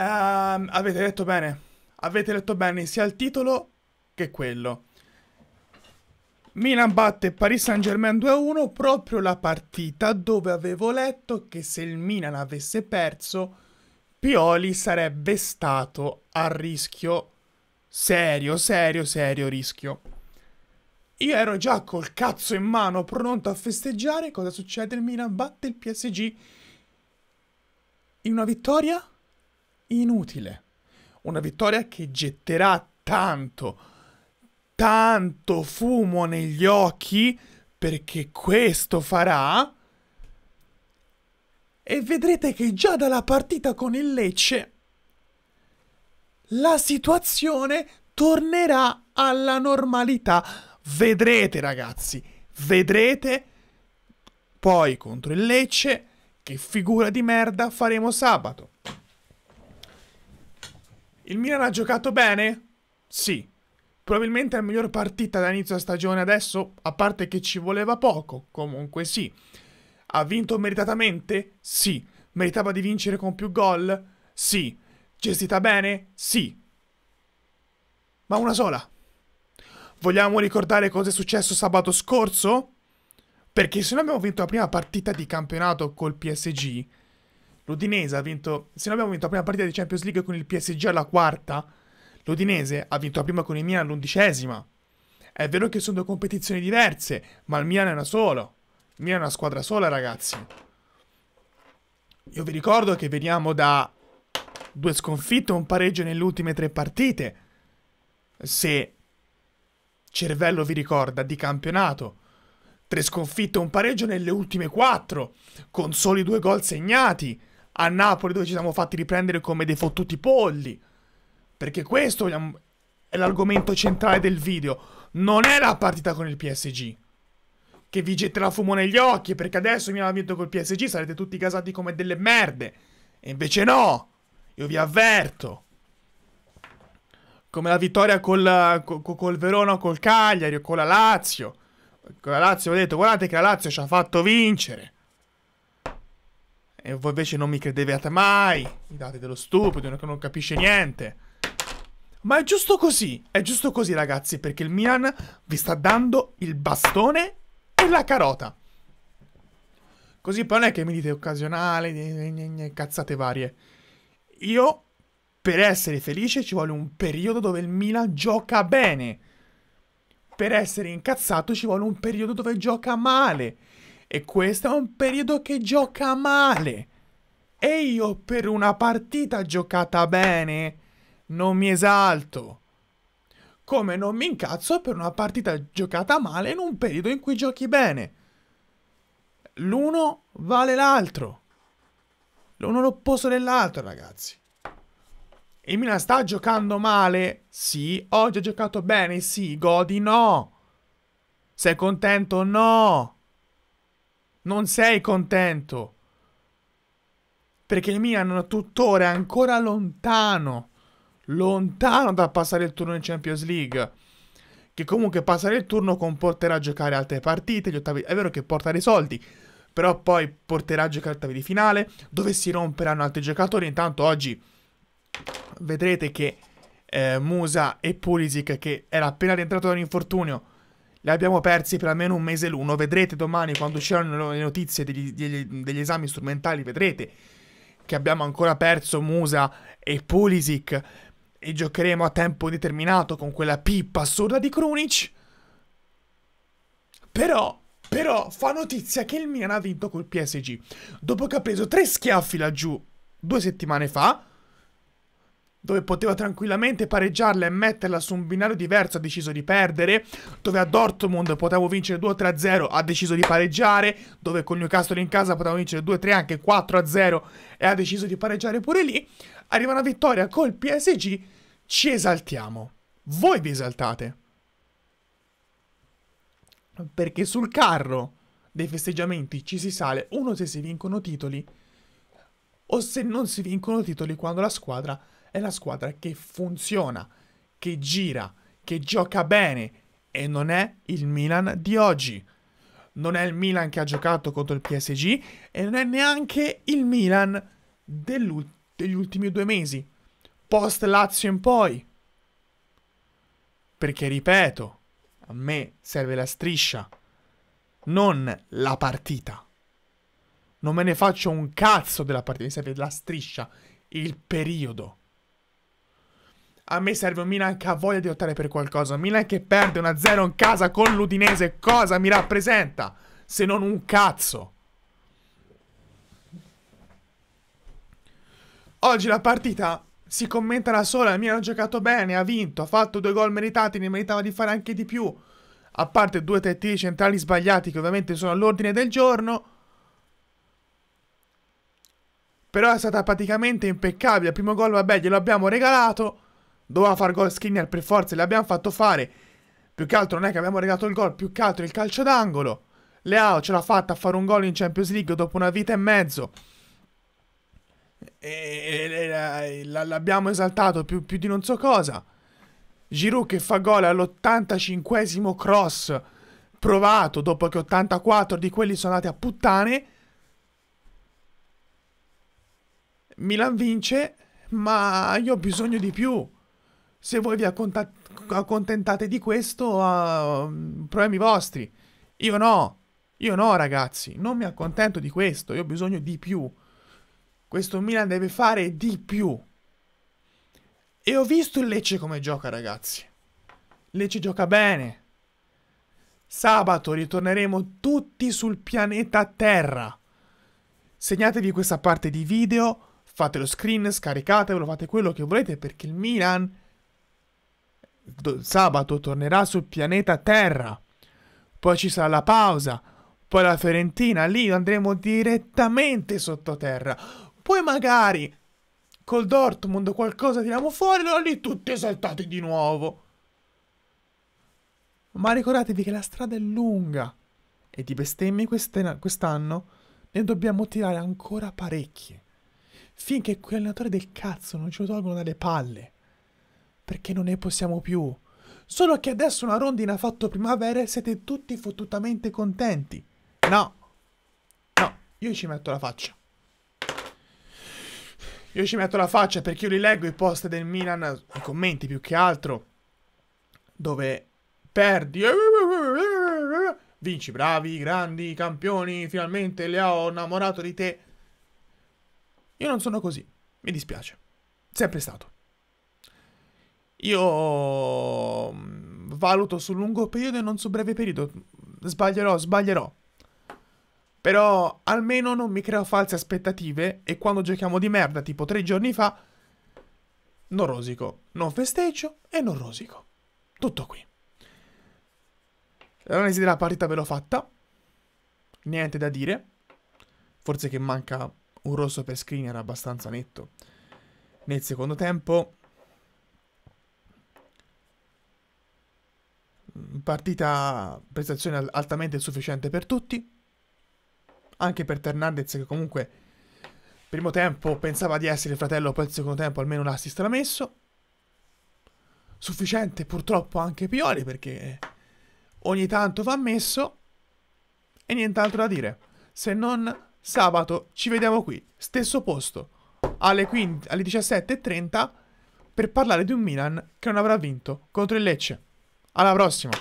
Um, avete letto bene. Avete letto bene sia il titolo che quello. Milan batte Paris Saint Germain 2-1 proprio la partita dove avevo letto che se il Milan avesse perso Pioli sarebbe stato a rischio serio, serio, serio rischio. Io ero già col cazzo in mano pronto a festeggiare, cosa succede? Il Milan batte il PSG in una vittoria inutile. Una vittoria che getterà tanto, tanto fumo negli occhi perché questo farà. E vedrete che già dalla partita con il Lecce la situazione tornerà alla normalità. Vedrete ragazzi, vedrete poi contro il Lecce che figura di merda faremo sabato. Il Milan ha giocato bene? Sì. Probabilmente è la miglior partita da inizio stagione adesso, a parte che ci voleva poco, comunque sì. Ha vinto meritatamente? Sì. Meritava di vincere con più gol? Sì. Gestita bene? Sì. Ma una sola. Vogliamo ricordare cosa è successo sabato scorso? Perché se noi abbiamo vinto la prima partita di campionato col PSG, L'Udinese ha vinto, se noi abbiamo vinto la prima partita di Champions League con il PSG alla quarta, l'Udinese ha vinto la prima con il Milan all'undicesima. È vero che sono due competizioni diverse, ma il Milan è una sola. Il Milan è una squadra sola, ragazzi. Io vi ricordo che veniamo da due sconfitte e un pareggio nelle ultime tre partite. Se cervello vi ricorda di campionato. Tre sconfitte e un pareggio nelle ultime quattro, con soli due gol segnati a Napoli dove ci siamo fatti riprendere come dei fottuti polli. Perché questo è l'argomento centrale del video. Non è la partita con il PSG. Che vi getterà fumo negli occhi perché adesso mi hanno vinto col PSG, sarete tutti casati come delle merde. E invece no, io vi avverto. Come la vittoria col, col, col Verona col Cagliari con la Lazio. Con la Lazio ho detto guardate che la Lazio ci ha fatto vincere. E voi invece non mi credevate mai. Mi date dello stupido, che non capisce niente. Ma è giusto così. È giusto così, ragazzi, perché il Milan vi sta dando il bastone e la carota. Così poi non è che mi dite occasionale, cazzate varie. Io, per essere felice, ci vuole un periodo dove il Milan gioca bene. Per essere incazzato ci vuole un periodo dove gioca male. E questo è un periodo che gioca male. E io per una partita giocata bene non mi esalto. Come non mi incazzo per una partita giocata male in un periodo in cui giochi bene. L'uno vale l'altro. L'uno l'opposto dell'altro, ragazzi. E Milan sta giocando male? Sì. Oggi ha giocato bene? Sì. Godi? No. Sei contento? No non sei contento. Perché il Milan tuttora ancora lontano, lontano da passare il turno in Champions League. Che comunque passare il turno comporterà giocare altre partite, gli ottavi... È vero che porta dei soldi, però poi porterà a giocare ottavi di finale, dove si romperanno altri giocatori. Intanto oggi vedrete che eh, Musa e Pulisic, che era appena rientrato dall'infortunio, un le abbiamo persi per almeno un mese l'uno. Vedrete domani quando usciranno le notizie degli, degli, degli esami strumentali, vedrete che abbiamo ancora perso Musa e Pulisic e giocheremo a tempo indeterminato con quella pippa assurda di Krunic. Però, però, fa notizia che il Milan ha vinto col PSG. Dopo che ha preso tre schiaffi laggiù due settimane fa, dove poteva tranquillamente pareggiarla e metterla su un binario diverso, ha deciso di perdere, dove a Dortmund potevo vincere 2-3-0, ha deciso di pareggiare, dove con Newcastle in casa potevo vincere 2-3 anche 4-0 e ha deciso di pareggiare pure lì, arriva una vittoria col PSG, ci esaltiamo. Voi vi esaltate. Perché sul carro dei festeggiamenti ci si sale uno se si vincono titoli o se non si vincono titoli quando la squadra è la squadra che funziona, che gira, che gioca bene e non è il Milan di oggi. Non è il Milan che ha giocato contro il PSG e non è neanche il Milan degli ultimi due mesi, post Lazio in poi. Perché ripeto, a me serve la striscia, non la partita. Non me ne faccio un cazzo della partita, mi serve la striscia, il periodo. A me serve un Milan che ha voglia di lottare per qualcosa. Un Milan che perde 1-0 in casa con l'Udinese. Cosa mi rappresenta? Se non un cazzo. Oggi la partita si commenta da sola. Il Milan ha giocato bene, ha vinto, ha fatto due gol meritati, ne meritava di fare anche di più. A parte due tentativi centrali sbagliati che ovviamente sono all'ordine del giorno. Però è stata praticamente impeccabile. Il primo gol, vabbè, glielo abbiamo regalato. Doveva far gol Skinner per forza, l'abbiamo fatto fare. Più che altro non è che abbiamo regalato il gol, più che altro il calcio d'angolo. Leao ce l'ha fatta a fare un gol in Champions League dopo una vita e mezzo. E, l'abbiamo esaltato più, più, di non so cosa. Giroud che fa gol all'85 cross provato dopo che 84 di quelli sono andati a puttane. Milan vince, ma io ho bisogno di più. Se voi vi accontentate di questo, uh, problemi vostri. Io no. Io no, ragazzi. Non mi accontento di questo. Io ho bisogno di più. Questo Milan deve fare di più. E ho visto il Lecce come gioca, ragazzi. Lecce gioca bene. Sabato ritorneremo tutti sul pianeta Terra. Segnatevi questa parte di video, fate lo screen, scaricatevelo, fate quello che volete perché il Milan sabato tornerà sul pianeta Terra. Poi ci sarà la pausa, poi la Fiorentina, lì andremo direttamente sottoterra. Poi magari col Dortmund qualcosa tiriamo fuori, allora lì tutti esaltati di nuovo. Ma ricordatevi che la strada è lunga e di bestemmie quest'anno ne dobbiamo tirare ancora parecchie. Finché quei allenatori del cazzo non ci lo tolgono dalle palle perché non ne possiamo più. Solo che adesso una rondina ha fatto primavera e siete tutti fottutamente contenti. No. No, io ci metto la faccia. Io ci metto la faccia perché io li leggo i post del Milan, i commenti più che altro, dove perdi, vinci, bravi, grandi, campioni, finalmente le ho innamorato di te. Io non sono così, mi dispiace, sempre stato. Io mm, valuto sul lungo periodo e non sul breve periodo. Sbaglierò, sbaglierò. Però almeno non mi creo false aspettative e quando giochiamo di merda, tipo tre giorni fa, non rosico, non festeggio e non rosico. Tutto qui. L'analisi della partita ve l'ho fatta. Niente da dire. Forse che manca un rosso per screener abbastanza netto. Nel secondo tempo partita prestazione altamente insufficiente per tutti, anche per Fernandez che comunque primo tempo pensava di essere il fratello, poi il secondo tempo almeno l'assist l'ha messo. Sufficiente purtroppo anche Pioli perché ogni tanto va messo e nient'altro da dire. Se non sabato ci vediamo qui, stesso posto, alle, 15, alle 17.30 per parlare di un Milan che non avrà vinto contro il Lecce. Alla prossima!